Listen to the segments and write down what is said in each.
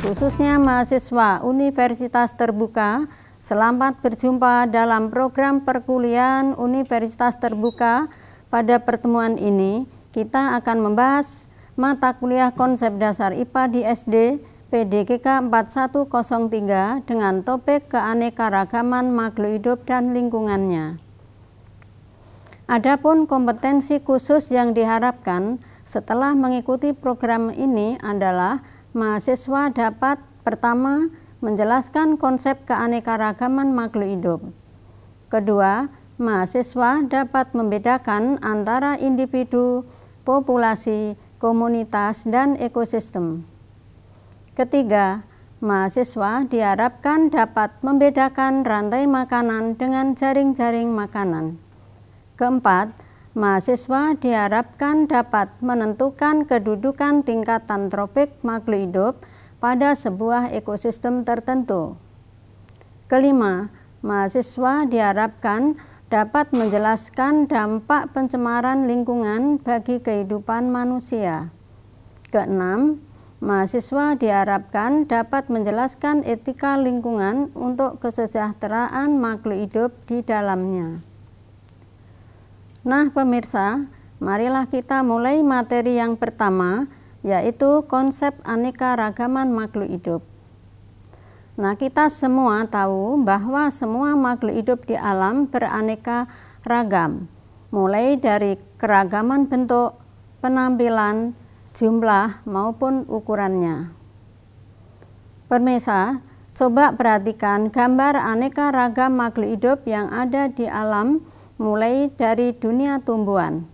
khususnya mahasiswa Universitas Terbuka, selamat berjumpa dalam program perkuliahan Universitas Terbuka. Pada pertemuan ini, kita akan membahas mata kuliah konsep dasar IPA di SD PDGK 4103 dengan topik keanekaragaman makhluk hidup dan lingkungannya. Adapun kompetensi khusus yang diharapkan setelah mengikuti program ini adalah mahasiswa dapat pertama menjelaskan konsep keanekaragaman makhluk hidup. Kedua, mahasiswa dapat membedakan antara individu, populasi, komunitas, dan ekosistem. Ketiga, mahasiswa diharapkan dapat membedakan rantai makanan dengan jaring-jaring makanan. Keempat, mahasiswa diharapkan dapat menentukan kedudukan tingkatan tropik makhluk hidup pada sebuah ekosistem tertentu. Kelima, mahasiswa diharapkan dapat menjelaskan dampak pencemaran lingkungan bagi kehidupan manusia. Keenam, mahasiswa diharapkan dapat menjelaskan etika lingkungan untuk kesejahteraan makhluk hidup di dalamnya. Nah, pemirsa, marilah kita mulai materi yang pertama, yaitu konsep aneka ragaman makhluk hidup. Nah, kita semua tahu bahwa semua makhluk hidup di alam beraneka ragam, mulai dari keragaman bentuk, penampilan, jumlah, maupun ukurannya. Pemirsa, coba perhatikan gambar aneka ragam makhluk hidup yang ada di alam mulai dari dunia tumbuhan.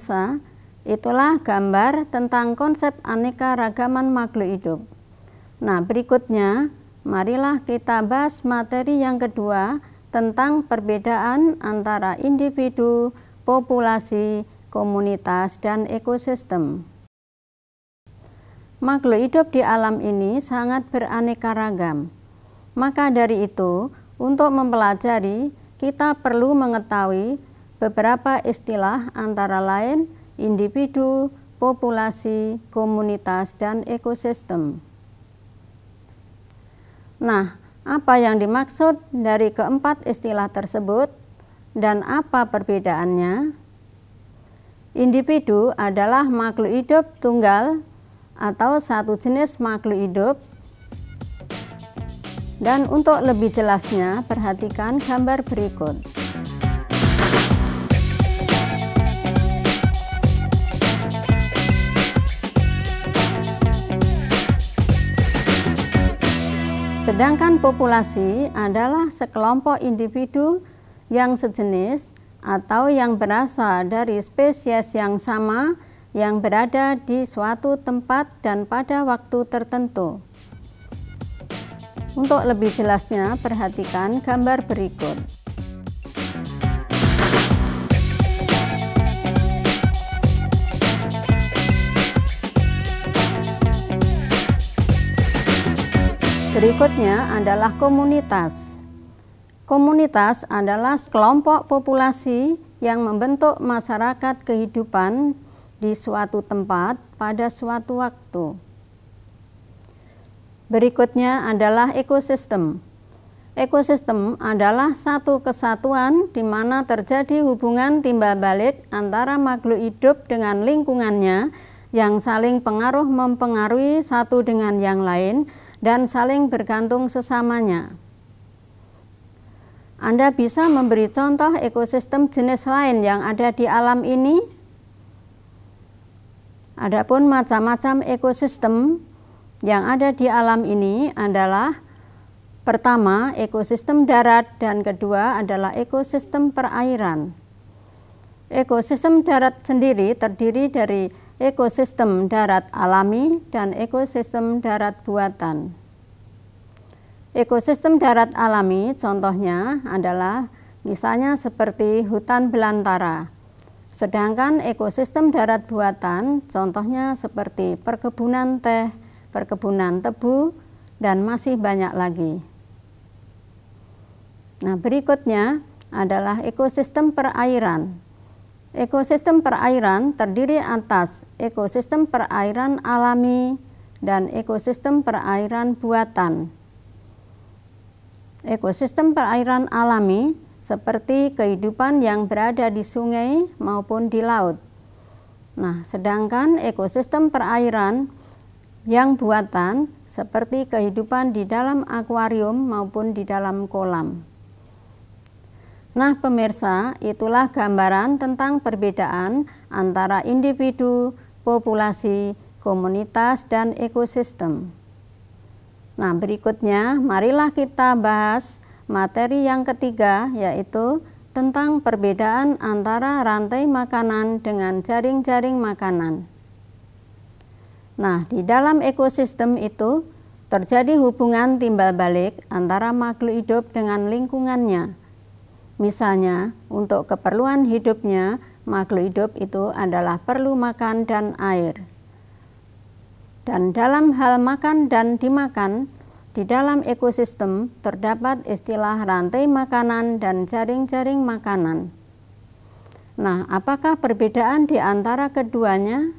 pemirsa, itulah gambar tentang konsep aneka ragaman makhluk hidup. Nah, berikutnya, marilah kita bahas materi yang kedua tentang perbedaan antara individu, populasi, komunitas, dan ekosistem. Makhluk hidup di alam ini sangat beraneka ragam. Maka dari itu, untuk mempelajari, kita perlu mengetahui Beberapa istilah antara lain individu, populasi, komunitas, dan ekosistem. Nah, apa yang dimaksud dari keempat istilah tersebut dan apa perbedaannya? Individu adalah makhluk hidup tunggal atau satu jenis makhluk hidup. Dan untuk lebih jelasnya, perhatikan gambar berikut. Sedangkan populasi adalah sekelompok individu yang sejenis atau yang berasal dari spesies yang sama yang berada di suatu tempat dan pada waktu tertentu. Untuk lebih jelasnya, perhatikan gambar berikut. Berikutnya adalah komunitas. Komunitas adalah kelompok populasi yang membentuk masyarakat kehidupan di suatu tempat pada suatu waktu. Berikutnya adalah ekosistem. Ekosistem adalah satu kesatuan di mana terjadi hubungan timbal balik antara makhluk hidup dengan lingkungannya yang saling pengaruh mempengaruhi satu dengan yang lain dan saling bergantung sesamanya. Anda bisa memberi contoh ekosistem jenis lain yang ada di alam ini. Adapun macam-macam ekosistem yang ada di alam ini adalah pertama ekosistem darat dan kedua adalah ekosistem perairan. Ekosistem darat sendiri terdiri dari ekosistem darat alami dan ekosistem darat buatan. Ekosistem darat alami contohnya adalah misalnya seperti hutan belantara. Sedangkan ekosistem darat buatan contohnya seperti perkebunan teh, perkebunan tebu, dan masih banyak lagi. Nah, berikutnya adalah ekosistem perairan. Ekosistem perairan terdiri atas ekosistem perairan alami dan ekosistem perairan buatan. Ekosistem perairan alami seperti kehidupan yang berada di sungai maupun di laut. Nah, sedangkan ekosistem perairan yang buatan seperti kehidupan di dalam akuarium maupun di dalam kolam. Nah, pemirsa, itulah gambaran tentang perbedaan antara individu, populasi, komunitas, dan ekosistem. Nah, berikutnya marilah kita bahas materi yang ketiga, yaitu tentang perbedaan antara rantai makanan dengan jaring-jaring makanan. Nah, di dalam ekosistem itu terjadi hubungan timbal balik antara makhluk hidup dengan lingkungannya Misalnya, untuk keperluan hidupnya, makhluk hidup itu adalah perlu makan dan air. Dan dalam hal makan dan dimakan, di dalam ekosistem terdapat istilah rantai makanan dan jaring-jaring makanan. Nah, apakah perbedaan di antara keduanya?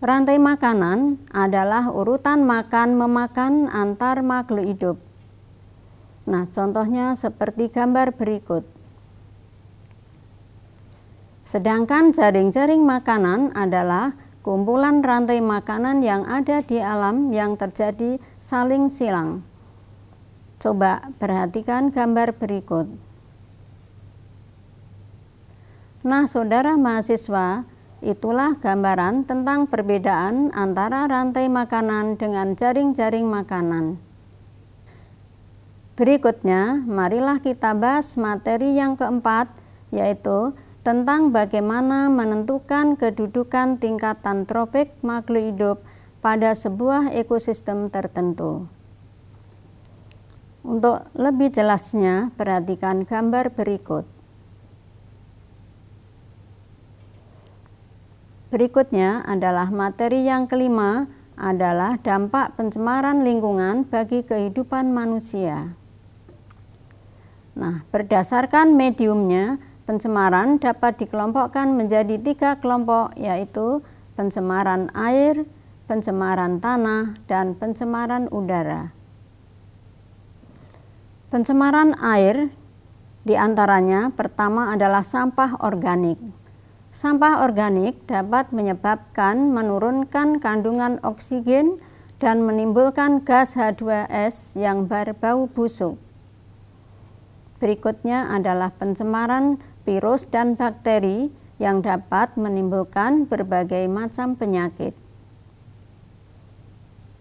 Rantai makanan adalah urutan makan-memakan antar makhluk hidup Nah, contohnya seperti gambar berikut. Sedangkan jaring-jaring makanan adalah kumpulan rantai makanan yang ada di alam yang terjadi saling silang. Coba perhatikan gambar berikut. Nah, saudara mahasiswa, itulah gambaran tentang perbedaan antara rantai makanan dengan jaring-jaring makanan. Berikutnya, marilah kita bahas materi yang keempat, yaitu tentang bagaimana menentukan kedudukan tingkatan tropik makhluk hidup pada sebuah ekosistem tertentu. Untuk lebih jelasnya, perhatikan gambar berikut. Berikutnya adalah materi yang kelima adalah dampak pencemaran lingkungan bagi kehidupan manusia. Nah, berdasarkan mediumnya, pencemaran dapat dikelompokkan menjadi tiga kelompok, yaitu pencemaran air, pencemaran tanah, dan pencemaran udara. Pencemaran air diantaranya pertama adalah sampah organik. Sampah organik dapat menyebabkan menurunkan kandungan oksigen dan menimbulkan gas H2S yang berbau busuk. Berikutnya adalah pencemaran virus dan bakteri yang dapat menimbulkan berbagai macam penyakit.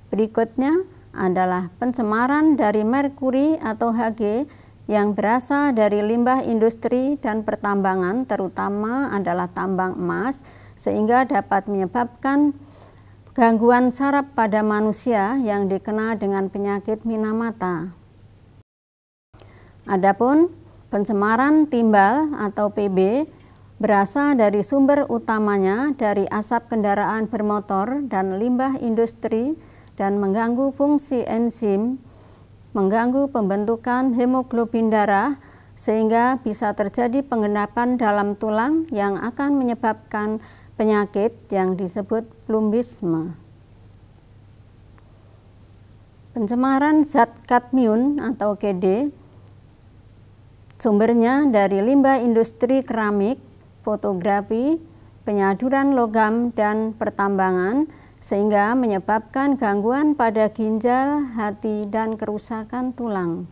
Berikutnya adalah pencemaran dari merkuri atau Hg yang berasal dari limbah industri dan pertambangan terutama adalah tambang emas sehingga dapat menyebabkan gangguan saraf pada manusia yang dikenal dengan penyakit minamata. Adapun pencemaran timbal atau PB berasal dari sumber utamanya dari asap kendaraan bermotor dan limbah industri dan mengganggu fungsi enzim, mengganggu pembentukan hemoglobin darah sehingga bisa terjadi pengendapan dalam tulang yang akan menyebabkan penyakit yang disebut plumbisme. Pencemaran zat kadmium atau KD Sumbernya dari limbah industri keramik, fotografi, penyaduran logam, dan pertambangan, sehingga menyebabkan gangguan pada ginjal, hati, dan kerusakan tulang.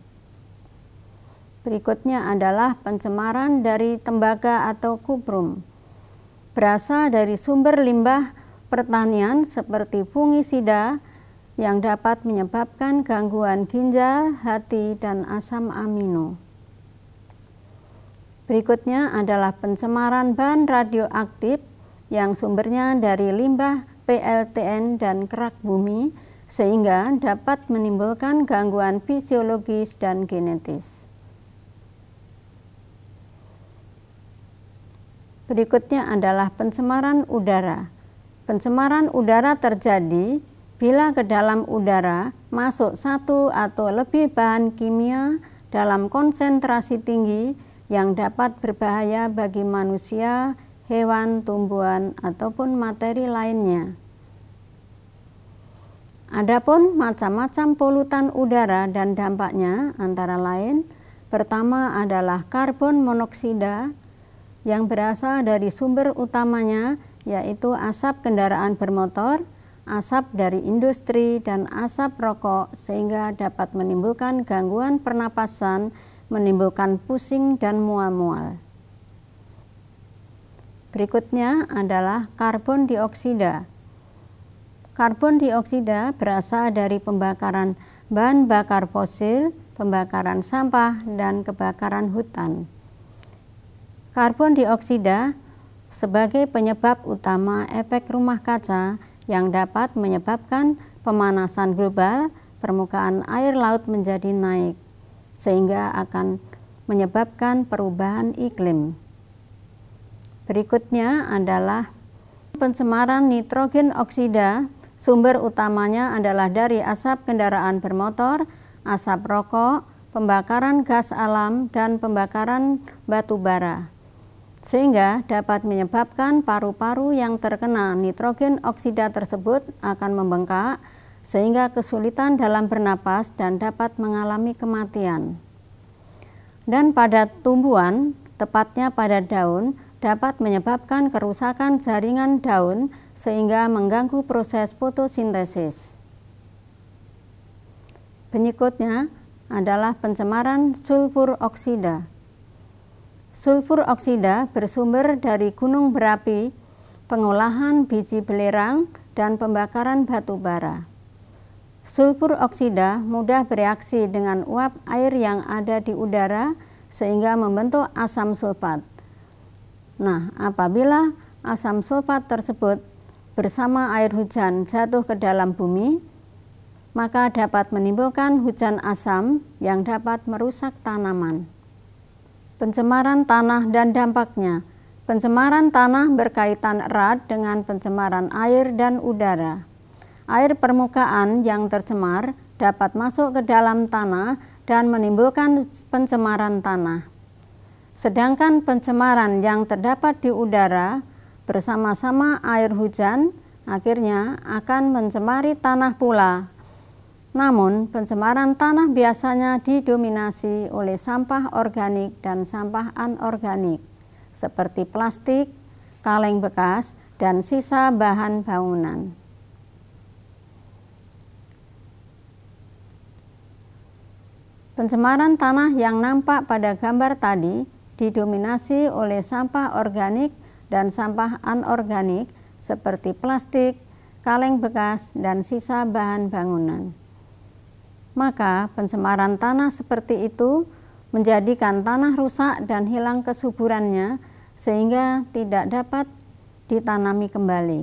Berikutnya adalah pencemaran dari tembaga atau kubrum. Berasal dari sumber limbah pertanian seperti fungisida yang dapat menyebabkan gangguan ginjal, hati, dan asam amino. Berikutnya adalah pencemaran bahan radioaktif yang sumbernya dari limbah PLTN dan kerak bumi sehingga dapat menimbulkan gangguan fisiologis dan genetis. Berikutnya adalah pencemaran udara. Pencemaran udara terjadi bila ke dalam udara masuk satu atau lebih bahan kimia dalam konsentrasi tinggi yang dapat berbahaya bagi manusia, hewan, tumbuhan, ataupun materi lainnya. Adapun macam-macam polutan udara dan dampaknya antara lain, pertama adalah karbon monoksida yang berasal dari sumber utamanya yaitu asap kendaraan bermotor, asap dari industri, dan asap rokok sehingga dapat menimbulkan gangguan pernapasan menimbulkan pusing dan mual-mual. Berikutnya adalah karbon dioksida. Karbon dioksida berasal dari pembakaran bahan bakar fosil, pembakaran sampah, dan kebakaran hutan. Karbon dioksida sebagai penyebab utama efek rumah kaca yang dapat menyebabkan pemanasan global, permukaan air laut menjadi naik sehingga akan menyebabkan perubahan iklim. Berikutnya adalah pencemaran nitrogen oksida. Sumber utamanya adalah dari asap kendaraan bermotor, asap rokok, pembakaran gas alam, dan pembakaran batu bara. Sehingga dapat menyebabkan paru-paru yang terkena nitrogen oksida tersebut akan membengkak sehingga kesulitan dalam bernapas dan dapat mengalami kematian. Dan pada tumbuhan, tepatnya pada daun, dapat menyebabkan kerusakan jaringan daun sehingga mengganggu proses fotosintesis. penyikutnya adalah pencemaran sulfur oksida. Sulfur oksida bersumber dari gunung berapi, pengolahan biji belerang, dan pembakaran batu bara. Sulfur oksida mudah bereaksi dengan uap air yang ada di udara sehingga membentuk asam sulfat. Nah, apabila asam sulfat tersebut bersama air hujan jatuh ke dalam bumi, maka dapat menimbulkan hujan asam yang dapat merusak tanaman. Pencemaran tanah dan dampaknya. Pencemaran tanah berkaitan erat dengan pencemaran air dan udara air permukaan yang tercemar dapat masuk ke dalam tanah dan menimbulkan pencemaran tanah. Sedangkan pencemaran yang terdapat di udara bersama-sama air hujan akhirnya akan mencemari tanah pula. Namun, pencemaran tanah biasanya didominasi oleh sampah organik dan sampah anorganik, seperti plastik, kaleng bekas, dan sisa bahan bangunan. Pencemaran tanah yang nampak pada gambar tadi didominasi oleh sampah organik dan sampah anorganik seperti plastik, kaleng bekas, dan sisa bahan bangunan. Maka pencemaran tanah seperti itu menjadikan tanah rusak dan hilang kesuburannya sehingga tidak dapat ditanami kembali.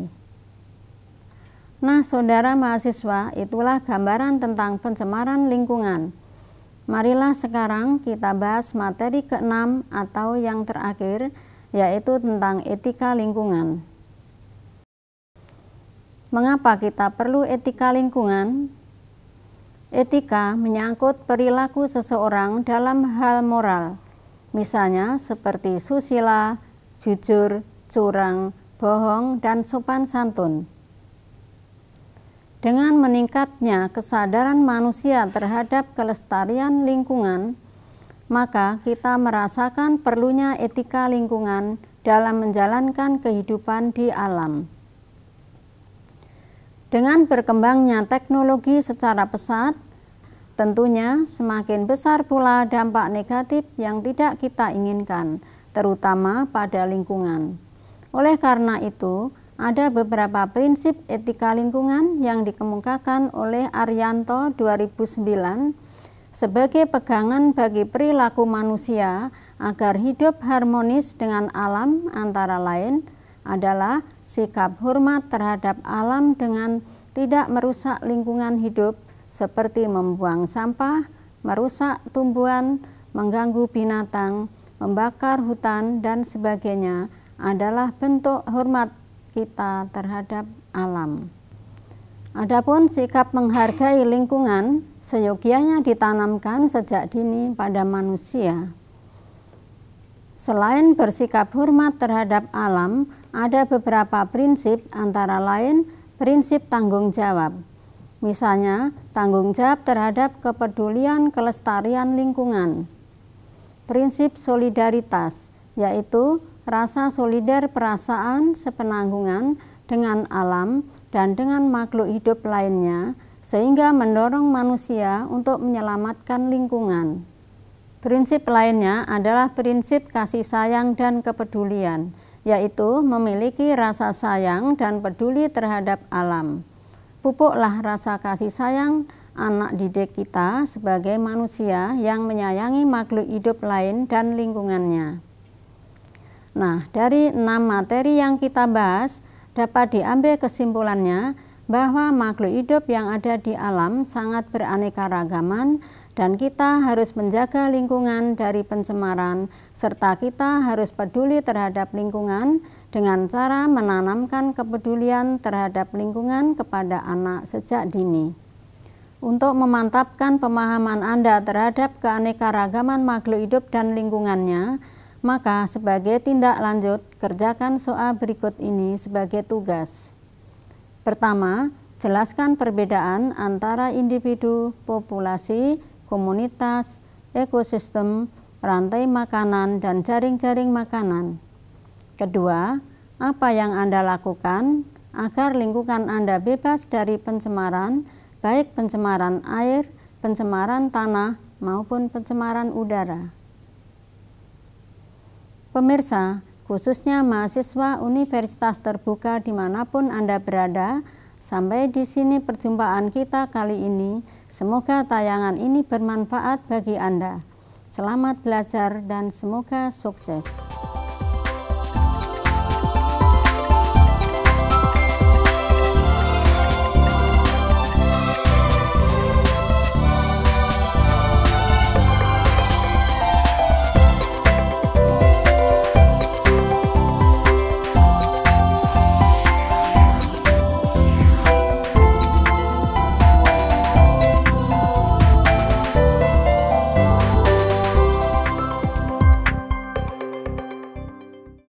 Nah, saudara mahasiswa, itulah gambaran tentang pencemaran lingkungan. Marilah sekarang kita bahas materi keenam atau yang terakhir, yaitu tentang etika lingkungan. Mengapa kita perlu etika lingkungan? Etika menyangkut perilaku seseorang dalam hal moral, misalnya seperti susila, jujur, curang, bohong, dan sopan santun. Dengan meningkatnya kesadaran manusia terhadap kelestarian lingkungan, maka kita merasakan perlunya etika lingkungan dalam menjalankan kehidupan di alam. Dengan berkembangnya teknologi secara pesat, tentunya semakin besar pula dampak negatif yang tidak kita inginkan, terutama pada lingkungan. Oleh karena itu, ada beberapa prinsip etika lingkungan yang dikemukakan oleh Arianto 2009 sebagai pegangan bagi perilaku manusia agar hidup harmonis dengan alam antara lain adalah sikap hormat terhadap alam dengan tidak merusak lingkungan hidup seperti membuang sampah, merusak tumbuhan, mengganggu binatang, membakar hutan, dan sebagainya adalah bentuk hormat kita terhadap alam. Adapun sikap menghargai lingkungan seyogianya ditanamkan sejak dini pada manusia. Selain bersikap hormat terhadap alam, ada beberapa prinsip antara lain prinsip tanggung jawab. Misalnya, tanggung jawab terhadap kepedulian kelestarian lingkungan. Prinsip solidaritas yaitu rasa solider perasaan sepenanggungan dengan alam dan dengan makhluk hidup lainnya, sehingga mendorong manusia untuk menyelamatkan lingkungan. Prinsip lainnya adalah prinsip kasih sayang dan kepedulian, yaitu memiliki rasa sayang dan peduli terhadap alam. Pupuklah rasa kasih sayang anak didik kita sebagai manusia yang menyayangi makhluk hidup lain dan lingkungannya. Nah, dari enam materi yang kita bahas, dapat diambil kesimpulannya bahwa makhluk hidup yang ada di alam sangat beraneka ragaman dan kita harus menjaga lingkungan dari pencemaran serta kita harus peduli terhadap lingkungan dengan cara menanamkan kepedulian terhadap lingkungan kepada anak sejak dini. Untuk memantapkan pemahaman Anda terhadap keanekaragaman makhluk hidup dan lingkungannya, maka sebagai tindak lanjut, kerjakan soal berikut ini sebagai tugas. Pertama, jelaskan perbedaan antara individu, populasi, komunitas, ekosistem, rantai makanan, dan jaring-jaring makanan. Kedua, apa yang Anda lakukan agar lingkungan Anda bebas dari pencemaran, baik pencemaran air, pencemaran tanah, maupun pencemaran udara. Pemirsa, khususnya mahasiswa universitas terbuka dimanapun Anda berada, sampai di sini perjumpaan kita kali ini. Semoga tayangan ini bermanfaat bagi Anda. Selamat belajar dan semoga sukses.